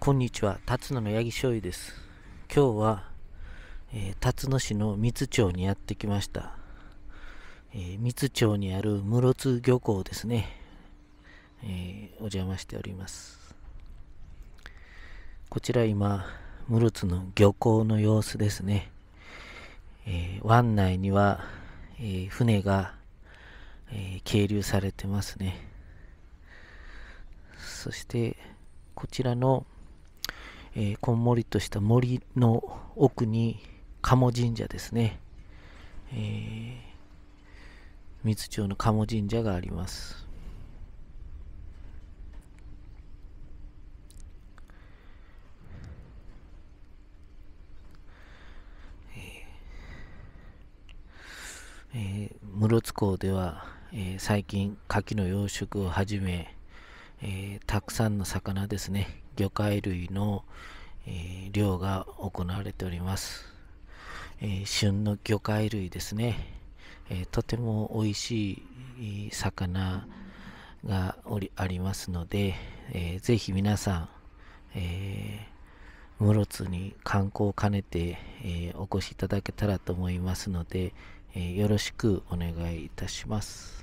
こんにちは、辰野の八木醤油です。今日は、えー、辰野市の三津町にやってきました。えー、三津町にある室津漁港ですね、えー、お邪魔しております。こちら今、室津の漁港の様子ですね。えー、湾内には、え船が、え係留されてますね。そして、こちらのえー、こんもりとした森の奥に鴨神社ですね、えー、津町の鴨神社がありますえー、室津港では、えー、最近牡蠣の養殖を始め、えー、たくさんの魚ですね、魚介類の、えー、漁が行われております。えー、旬の魚介類ですね、えとても美味しい魚がおりありますので、えー、ぜひ皆さん、え室津に観光を兼ねて、えお越しいただけたらと思いますので、えよろしくお願いいたします。